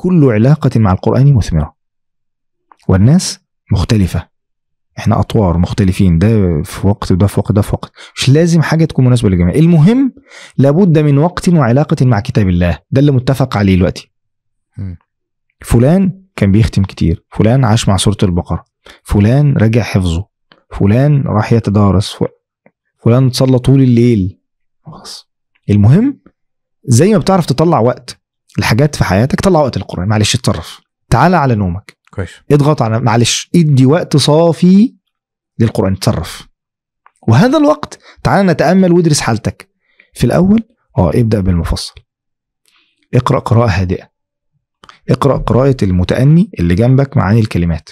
كل علاقة مع القرآن مثمرة والناس مختلفة احنا اطوار مختلفين ده في وقت وده في وقت ده في وقت مش لازم حاجه تكون مناسبه للجميع المهم لابد من وقت وعلاقه مع كتاب الله ده اللي متفق عليه دلوقتي فلان كان بيختم كتير فلان عاش مع سوره البقره فلان رجع حفظه فلان راح يتدارس فلان صلى طول الليل خلاص المهم زي ما بتعرف تطلع وقت الحاجات في حياتك طلع وقت القران معلش اتصرف تعالى على نومك كويس اضغط على معلش ادي وقت صافي للقران اتصرف وهذا الوقت تعالى نتامل وادرس حالتك في الاول اه ابدا بالمفصل اقرا قراءه هادئه اقرا قراءه المتاني اللي جنبك معاني الكلمات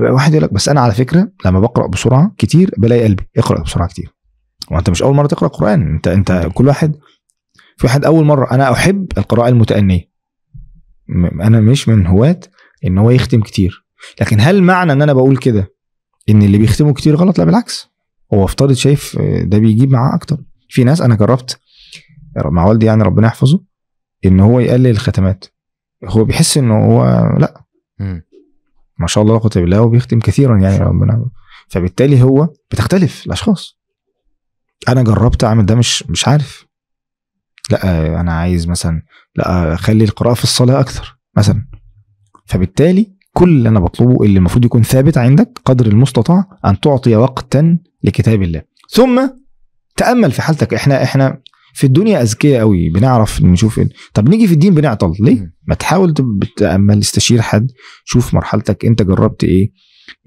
واحد يقول لك بس انا على فكره لما بقرا بسرعه كتير بلاقي قلبي اقرا بسرعه كتير وانت مش اول مره تقرا قران انت انت كل واحد في واحد اول مره انا احب القراءه المتانيه انا مش من هواة ان هو يختم كتير لكن هل معنى ان انا بقول كده ان اللي بيختموا كتير غلط لا بالعكس هو افترض شايف ده بيجيب معاه اكتر في ناس انا جربت مع والدي يعني ربنا يحفظه ان هو يقلل الختمات هو بيحس ان هو لا ما شاء الله لا قوه بالله وبيختم كثيرا يعني ربنا فبالتالي هو بتختلف الاشخاص انا جربت اعمل ده مش مش عارف لا انا عايز مثلا لا اخلي القراءه في الصلاه اكثر مثلا فبالتالي كل اللي انا بطلبه اللي المفروض يكون ثابت عندك قدر المستطاع ان تعطي وقتا لكتاب الله ثم تامل في حالتك احنا احنا في الدنيا اذكياء قوي بنعرف نشوف إيه. طب نيجي في الدين بنعطل ليه ما تحاول تامل استشير حد شوف مرحلتك انت جربت إيه؟,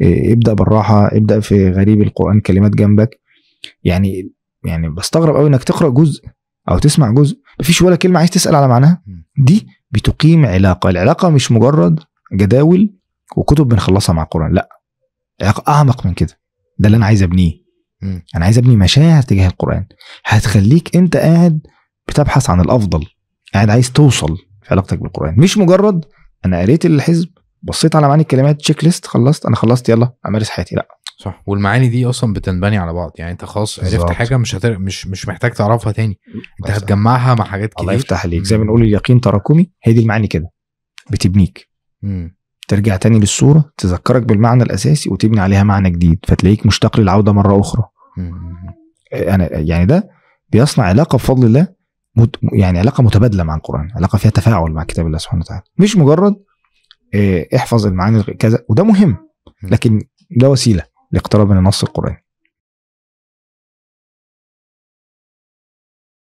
ايه ابدا بالراحه ابدا في غريب القران كلمات جنبك يعني يعني بستغرب قوي انك تقرا جزء او تسمع جزء مفيش ولا كلمه عايز تسال على معناها دي بتقيم علاقه العلاقه مش مجرد جداول وكتب بنخلصها مع القران لا علاقه اعمق من كده ده اللي انا عايز ابنيه انا عايز ابني مشاعر تجاه القران هتخليك انت قاعد بتبحث عن الافضل قاعد عايز توصل في علاقتك بالقران مش مجرد انا قريت الحزب بصيت على معاني الكلمات تشيك ليست خلصت انا خلصت يلا امارس حياتي لا صح والمعاني دي اصلا بتنبني على بعض يعني انت خلاص عرفت حاجه مش هتر... مش مش محتاج تعرفها تاني انت بس هتجمعها مع حاجات كتير الله يفتح عليك زي ما بنقول اليقين تراكمي هي دي المعاني كده بتبنيك مم. ترجع تاني للصوره تذكرك بالمعنى الاساسي وتبني عليها معنى جديد فتلاقيك مشتاق للعوده مره اخرى مم. انا يعني ده بيصنع علاقه بفضل الله مت... يعني علاقه متبادله مع القران علاقه فيها تفاعل مع كتاب الله سبحانه وتعالى مش مجرد آه، احفظ المعاني كذا وده مهم لكن ده وسيله من النص القرآني